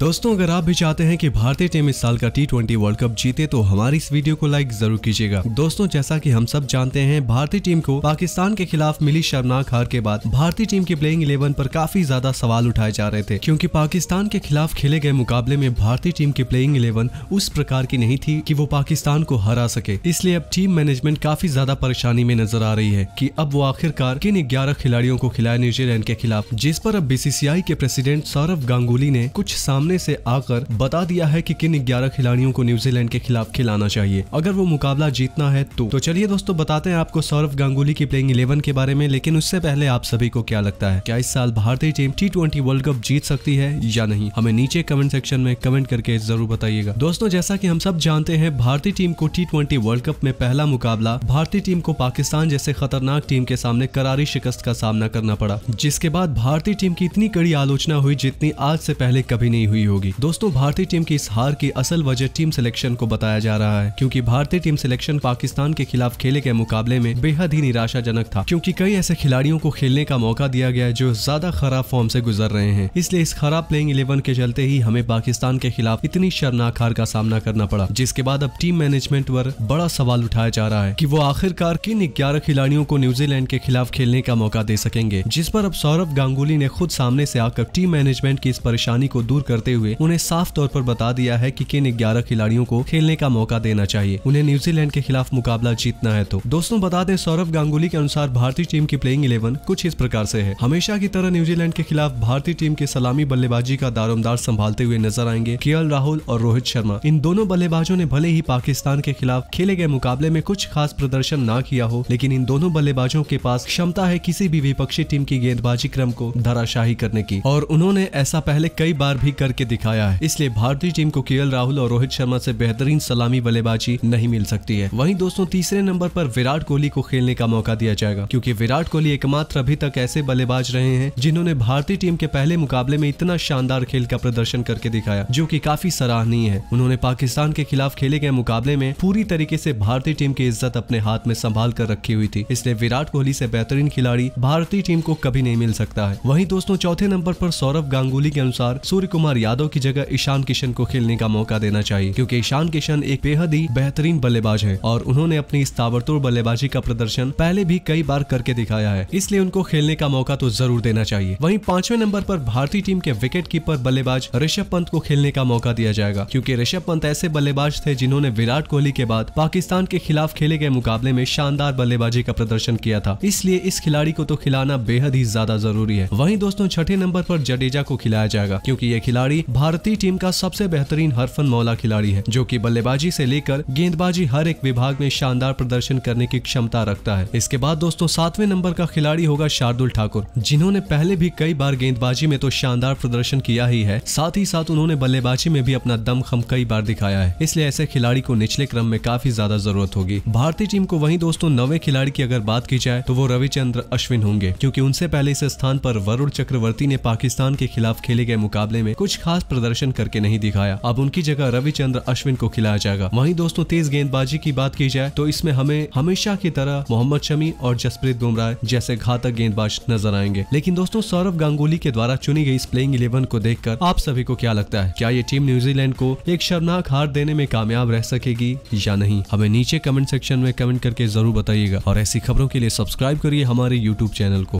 दोस्तों अगर आप भी चाहते हैं कि भारतीय टीम इस साल का टी ट्वेंटी वर्ल्ड कप जीते तो हमारी इस वीडियो को लाइक जरूर कीजिएगा दोस्तों जैसा कि हम सब जानते हैं भारतीय टीम को पाकिस्तान के खिलाफ मिली शर्मनाक हार के बाद भारतीय टीम की प्लेइंग इलेवन पर काफी ज्यादा सवाल उठाए जा रहे थे क्योंकि पाकिस्तान के खिलाफ खेले गए मुकाबले में भारतीय टीम की प्लेइंग इलेवन उस प्रकार की नहीं थी की वो पाकिस्तान को हरा सके इसलिए अब टीम मैनेजमेंट काफी ज्यादा परेशानी में नजर आ रही है की अब वो आखिरकार किन ग्यारह खिलाड़ियों को खिलाए न्यूजीलैंड के खिलाफ जिस पर अब बीसीसीआई के प्रेसिडेंट सौरभ गांगुली ने कुछ सामने सामने से आकर बता दिया है कि किन ग्यारह खिलाड़ियों को न्यूजीलैंड के खिलाफ खिलाना चाहिए अगर वो मुकाबला जीतना है तो, तो चलिए दोस्तों बताते हैं आपको सौरभ गांगुली की प्लेइंग इलेवन के बारे में लेकिन उससे पहले आप सभी को क्या लगता है क्या इस साल भारतीय team T twenty world cup जीत सकती है या नहीं हमें नीचे कमेंट सेक्शन में कमेंट करके जरूर बताइएगा दोस्तों जैसा की हम सब जानते हैं भारतीय टीम को टी ट्वेंटी वर्ल्ड कप में पहला मुकाबला भारतीय टीम को पाकिस्तान जैसे खतरनाक टीम के सामने करारी शिकस्त का सामना करना पड़ा जिसके बाद भारतीय टीम की इतनी कड़ी आलोचना हुई जितनी आज से पहले कभी नहीं हुई हुई होगी दोस्तों भारतीय टीम की इस हार की असल वजह टीम सिलेक्शन को बताया जा रहा है क्योंकि भारतीय टीम सिलेक्शन पाकिस्तान के खिलाफ खेले गए मुकाबले में बेहद ही निराशाजनक था क्योंकि कई ऐसे खिलाड़ियों को खेलने का मौका दिया गया जो ज्यादा खराब फॉर्म से गुजर रहे हैं इसलिए इस खराब प्लेइंग इलेवन के चलते ही हमें पाकिस्तान के खिलाफ इतनी शर्मनाक हार का सामना करना पड़ा जिसके बाद अब टीम मैनेजमेंट पर बड़ा सवाल उठाया जा रहा है की वो आखिरकार किन ग्यारह खिलाड़ियों को न्यूजीलैंड के खिलाफ खेलने का मौका दे सकेंगे जिस पर अब सौरभ गांगुली ने खुद सामने से आकर टीम मैनेजमेंट की इस परेशानी को दूर करते करते हुए उन्हें साफ तौर पर बता दिया है कि किन ग्यारह खिलाड़ियों को खेलने का मौका देना चाहिए उन्हें न्यूजीलैंड के खिलाफ मुकाबला जीतना है तो दोस्तों बता दें सौरभ गांगुली के अनुसार भारतीय टीम की प्लेइंग इलेवन कुछ इस प्रकार से है हमेशा की तरह न्यूजीलैंड के खिलाफ भारतीय टीम के सलामी बल्लेबाजी का दारोमदार संभालते हुए नजर आएंगे के राहुल और रोहित शर्मा इन दोनों बल्लेबाजों ने भले ही पाकिस्तान के खिलाफ खेले गए मुकाबले में कुछ खास प्रदर्शन न किया हो लेकिन इन दोनों बल्लेबाजों के पास क्षमता है किसी भी विपक्षी टीम की गेंदबाजी क्रम को धराशाही करने की और उन्होंने ऐसा पहले कई बार भी कर करके दिखाया है इसलिए भारतीय टीम को के राहुल और रोहित शर्मा से बेहतरीन सलामी बल्लेबाजी नहीं मिल सकती है वहीं दोस्तों तीसरे नंबर पर विराट कोहली को खेलने का मौका दिया जाएगा क्योंकि विराट कोहली एकमात्र अभी तक ऐसे बल्लेबाज रहे हैं जिन्होंने भारतीय टीम के पहले मुकाबले में इतना शानदार खेल का प्रदर्शन करके दिखाया जो की काफी सराहनीय है उन्होंने पाकिस्तान के खिलाफ खेले गए मुकाबले में पूरी तरीके से भारतीय टीम की इज्जत अपने हाथ में संभाल कर रखी हुई थी इसलिए विराट कोहली से बेहतरीन खिलाड़ी भारतीय टीम को कभी नहीं मिल सकता है वहीं दोस्तों चौथे नंबर पर सौरभ गांगुली के अनुसार सूर्य कुमार यादव की जगह ईशान किशन को खेलने का मौका देना चाहिए क्योंकि ईशान किशन एक बेहद ही बेहतरीन बल्लेबाज है और उन्होंने अपनी इस ताबड़तोड़ बल्लेबाजी का प्रदर्शन पहले भी कई बार करके दिखाया है इसलिए उनको खेलने का मौका तो जरूर देना चाहिए वही पांचवे नंबर पर भारतीय टीम के विकेट कीपर बल्लेबाज ऋषभ पंत को खेलने का मौका दिया जाएगा क्योंकि ऋषभ पंत ऐसे बल्लेबाज थे जिन्होंने विराट कोहली के बाद पाकिस्तान के खिलाफ खेले गए मुकाबले में शानदार बल्लेबाजी का प्रदर्शन किया था इसलिए इस खिलाड़ी को तो खिलाना बेहद ही ज्यादा जरूरी है वहीं दोस्तों छठे नंबर पर जडेजा को खिलाया जाएगा क्योंकि ये खिलाड़ी खिलाड़ी भारतीय टीम का सबसे बेहतरीन हरफन मौला खिलाड़ी है जो की बल्लेबाजी से लेकर गेंदबाजी हर एक विभाग में शानदार प्रदर्शन करने की क्षमता रखता है इसके बाद दोस्तों सातवें नंबर का खिलाड़ी होगा शार्दुल ठाकुर जिन्होंने पहले भी कई बार गेंदबाजी में तो शानदार प्रदर्शन किया ही है साथ ही साथ उन्होंने बल्लेबाजी में भी अपना दमखम कई बार दिखाया है इसलिए ऐसे खिलाड़ी को निचले क्रम में काफी ज्यादा जरूरत होगी भारतीय टीम को वही दोस्तों नवे खिलाड़ी की अगर बात की जाए तो वो रविचंद्र अश्विन होंगे क्योंकि उनसे पहले इस स्थान पर वरुण चक्रवर्ती ने पाकिस्तान के खिलाफ खेले गए मुकाबले में कुछ खास प्रदर्शन करके नहीं दिखाया अब उनकी जगह रविचंद्र अश्विन को खिलाया जाएगा वहीं दोस्तों तेज गेंदबाजी की बात की जाए तो इसमें हमें हमेशा की तरह मोहम्मद शमी और जसप्रीत बुमराह जैसे घातक गेंदबाज नजर आएंगे लेकिन दोस्तों सौरभ गांगुली के द्वारा चुनी गई इस प्लेइंग इलेवन को देख आप सभी को क्या लगता है क्या ये टीम न्यूजीलैंड को एक शर्मनाक हार देने में कामयाब रह सकेगी या नहीं हमें नीचे कमेंट सेक्शन में कमेंट करके जरूर बताइएगा और ऐसी खबरों के लिए सब्सक्राइब करिए हमारे यूट्यूब चैनल को